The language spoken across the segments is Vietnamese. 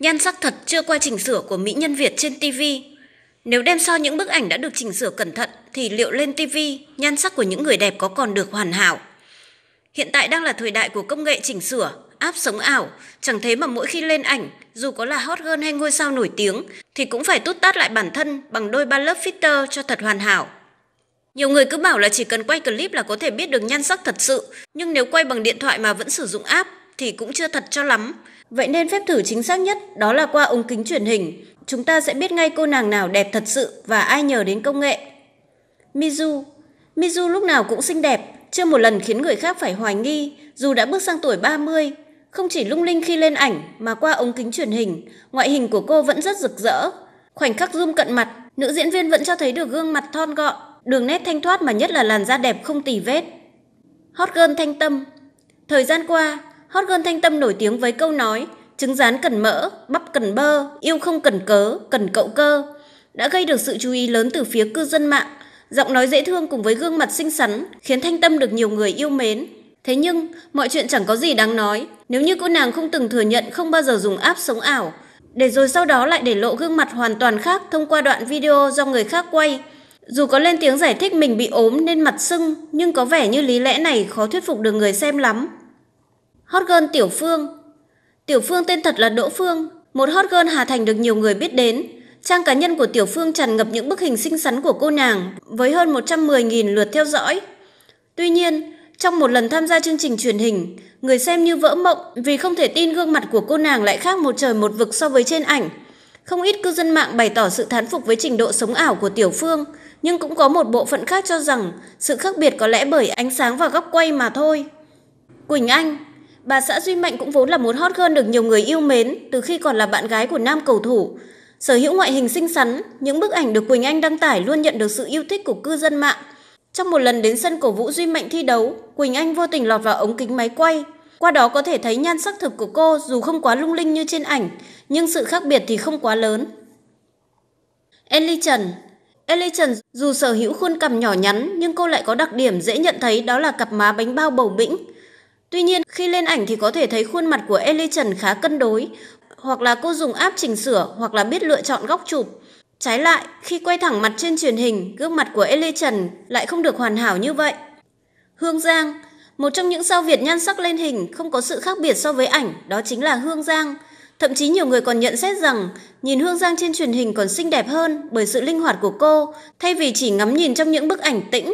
Nhan sắc thật chưa qua chỉnh sửa của mỹ nhân Việt trên TV. Nếu đem so những bức ảnh đã được chỉnh sửa cẩn thận thì liệu lên TV nhan sắc của những người đẹp có còn được hoàn hảo? Hiện tại đang là thời đại của công nghệ chỉnh sửa, áp sống ảo, chẳng thế mà mỗi khi lên ảnh, dù có là hot girl hay ngôi sao nổi tiếng thì cũng phải tút tát lại bản thân bằng đôi ba lớp filter cho thật hoàn hảo. Nhiều người cứ bảo là chỉ cần quay clip là có thể biết được nhan sắc thật sự, nhưng nếu quay bằng điện thoại mà vẫn sử dụng app thì cũng chưa thật cho lắm. Vậy nên phép thử chính xác nhất đó là qua ống kính truyền hình. Chúng ta sẽ biết ngay cô nàng nào đẹp thật sự và ai nhờ đến công nghệ. Mizu Mizu lúc nào cũng xinh đẹp, chưa một lần khiến người khác phải hoài nghi, dù đã bước sang tuổi 30. Không chỉ lung linh khi lên ảnh mà qua ống kính truyền hình, ngoại hình của cô vẫn rất rực rỡ. Khoảnh khắc zoom cận mặt, nữ diễn viên vẫn cho thấy được gương mặt thon gọn, đường nét thanh thoát mà nhất là làn da đẹp không tì vết. Hot girl thanh tâm Thời gian qua, hot girl thanh tâm nổi tiếng với câu nói trứng rán cần mỡ, bắp cần bơ, yêu không cần cớ, cần cậu cơ đã gây được sự chú ý lớn từ phía cư dân mạng. Giọng nói dễ thương cùng với gương mặt xinh xắn khiến Thanh Tâm được nhiều người yêu mến. Thế nhưng, mọi chuyện chẳng có gì đáng nói nếu như cô nàng không từng thừa nhận không bao giờ dùng app sống ảo, để rồi sau đó lại để lộ gương mặt hoàn toàn khác thông qua đoạn video do người khác quay. Dù có lên tiếng giải thích mình bị ốm nên mặt sưng, nhưng có vẻ như lý lẽ này khó thuyết phục được người xem lắm. Hot girl Tiểu Phương Tiểu Phương tên thật là Đỗ Phương, một hot girl Hà Thành được nhiều người biết đến. Trang cá nhân của Tiểu Phương tràn ngập những bức hình xinh xắn của cô nàng với hơn 110.000 lượt theo dõi. Tuy nhiên, trong một lần tham gia chương trình truyền hình, người xem như vỡ mộng vì không thể tin gương mặt của cô nàng lại khác một trời một vực so với trên ảnh. Không ít cư dân mạng bày tỏ sự thán phục với trình độ sống ảo của Tiểu Phương, nhưng cũng có một bộ phận khác cho rằng sự khác biệt có lẽ bởi ánh sáng và góc quay mà thôi. Quỳnh Anh Bà xã Duy Mạnh cũng vốn là một hot girl được nhiều người yêu mến từ khi còn là bạn gái của nam cầu thủ. Sở hữu ngoại hình xinh xắn, những bức ảnh được Quỳnh Anh đăng tải luôn nhận được sự yêu thích của cư dân mạng. Trong một lần đến sân cổ vũ Duy Mạnh thi đấu, Quỳnh Anh vô tình lọt vào ống kính máy quay. Qua đó có thể thấy nhan sắc thực của cô dù không quá lung linh như trên ảnh, nhưng sự khác biệt thì không quá lớn. Ellie Trần Ellie Trần dù sở hữu khuôn cằm nhỏ nhắn nhưng cô lại có đặc điểm dễ nhận thấy đó là cặp má bánh bao bầu bĩnh, Tuy nhiên, khi lên ảnh thì có thể thấy khuôn mặt của Ellie Trần khá cân đối, hoặc là cô dùng app chỉnh sửa hoặc là biết lựa chọn góc chụp. Trái lại, khi quay thẳng mặt trên truyền hình, gương mặt của Ellie Trần lại không được hoàn hảo như vậy. Hương Giang, một trong những sao Việt nhan sắc lên hình không có sự khác biệt so với ảnh, đó chính là Hương Giang. Thậm chí nhiều người còn nhận xét rằng nhìn Hương Giang trên truyền hình còn xinh đẹp hơn bởi sự linh hoạt của cô, thay vì chỉ ngắm nhìn trong những bức ảnh tĩnh.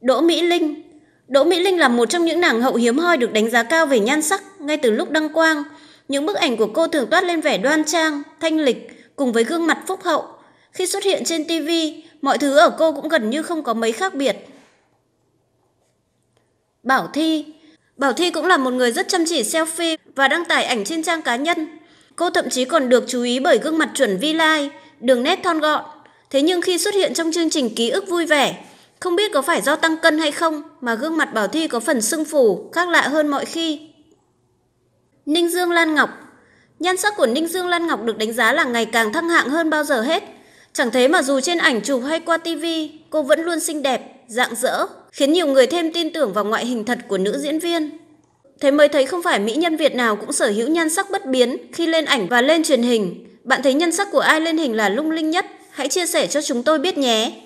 Đỗ Mỹ Linh Đỗ Mỹ Linh là một trong những nàng hậu hiếm hoi được đánh giá cao về nhan sắc ngay từ lúc đăng quang. Những bức ảnh của cô thường toát lên vẻ đoan trang, thanh lịch cùng với gương mặt phúc hậu. Khi xuất hiện trên TV, mọi thứ ở cô cũng gần như không có mấy khác biệt. Bảo Thi Bảo Thi cũng là một người rất chăm chỉ selfie và đăng tải ảnh trên trang cá nhân. Cô thậm chí còn được chú ý bởi gương mặt chuẩn vi lai, đường nét thon gọn. Thế nhưng khi xuất hiện trong chương trình ký ức vui vẻ, không biết có phải do tăng cân hay không mà gương mặt Bảo Thi có phần sưng phù, khác lạ hơn mọi khi. Ninh Dương Lan Ngọc Nhan sắc của Ninh Dương Lan Ngọc được đánh giá là ngày càng thăng hạng hơn bao giờ hết. Chẳng thế mà dù trên ảnh chụp hay qua TV, cô vẫn luôn xinh đẹp, dạng dỡ, khiến nhiều người thêm tin tưởng vào ngoại hình thật của nữ diễn viên. Thế mới thấy không phải mỹ nhân Việt nào cũng sở hữu nhan sắc bất biến khi lên ảnh và lên truyền hình. Bạn thấy nhân sắc của ai lên hình là lung linh nhất? Hãy chia sẻ cho chúng tôi biết nhé!